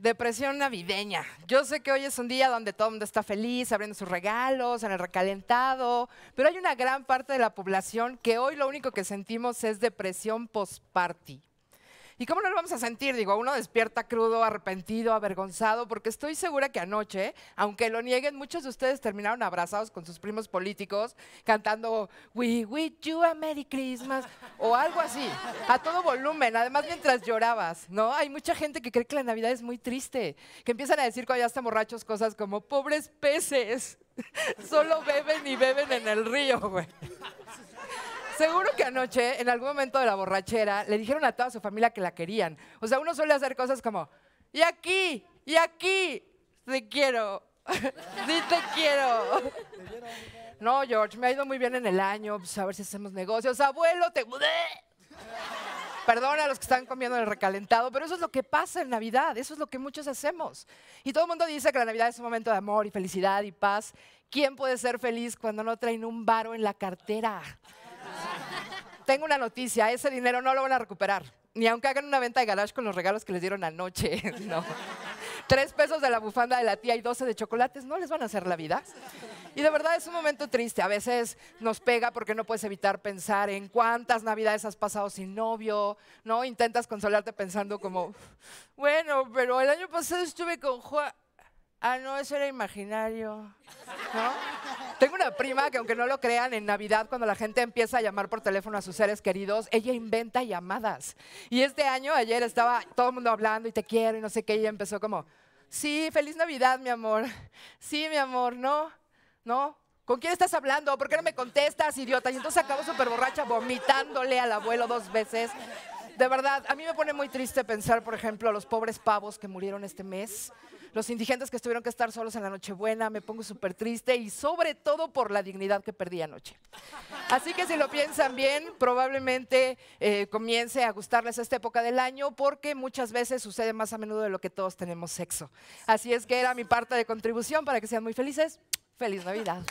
Depresión navideña. Yo sé que hoy es un día donde todo el mundo está feliz, abriendo sus regalos, en el recalentado, pero hay una gran parte de la población que hoy lo único que sentimos es depresión post ¿Y cómo no lo vamos a sentir? Digo, uno despierta crudo, arrepentido, avergonzado, porque estoy segura que anoche, aunque lo nieguen, muchos de ustedes terminaron abrazados con sus primos políticos, cantando We wish you a Merry Christmas o algo así, a todo volumen, además mientras llorabas, ¿no? Hay mucha gente que cree que la Navidad es muy triste, que empiezan a decir cuando ya están borrachos cosas como pobres peces, solo beben y beben en el río, güey. Seguro que anoche, en algún momento de la borrachera, le dijeron a toda su familia que la querían. O sea, uno suele hacer cosas como, y aquí, y aquí, te quiero. sí te quiero. No, George, me ha ido muy bien en el año. Pues, a ver si hacemos negocios. Abuelo, te... Perdón a los que están comiendo el recalentado, pero eso es lo que pasa en Navidad, eso es lo que muchos hacemos. Y todo el mundo dice que la Navidad es un momento de amor y felicidad y paz. ¿Quién puede ser feliz cuando no traen un varo en la cartera? tengo una noticia, ese dinero no lo van a recuperar, ni aunque hagan una venta de garage con los regalos que les dieron anoche, no. Tres pesos de la bufanda de la tía y doce de chocolates, no les van a hacer la vida. Y de verdad es un momento triste, a veces nos pega porque no puedes evitar pensar en cuántas navidades has pasado sin novio, ¿no? Intentas consolarte pensando como, bueno, pero el año pasado estuve con Juan, Ah, no, eso era imaginario. ¿No? Tengo una prima que, aunque no lo crean, en Navidad, cuando la gente empieza a llamar por teléfono a sus seres queridos, ella inventa llamadas. Y este año, ayer estaba todo el mundo hablando y te quiero y no sé qué, y ella empezó como, sí, feliz Navidad, mi amor. Sí, mi amor, no, no. ¿Con quién estás hablando? ¿Por qué no me contestas, idiota? Y entonces acabó súper borracha vomitándole al abuelo dos veces. De verdad, a mí me pone muy triste pensar, por ejemplo, a los pobres pavos que murieron este mes, los indigentes que tuvieron que estar solos en la Nochebuena, me pongo súper triste y sobre todo por la dignidad que perdí anoche. Así que si lo piensan bien, probablemente eh, comience a gustarles esta época del año porque muchas veces sucede más a menudo de lo que todos tenemos sexo. Así es que era mi parte de contribución para que sean muy felices. Feliz Navidad.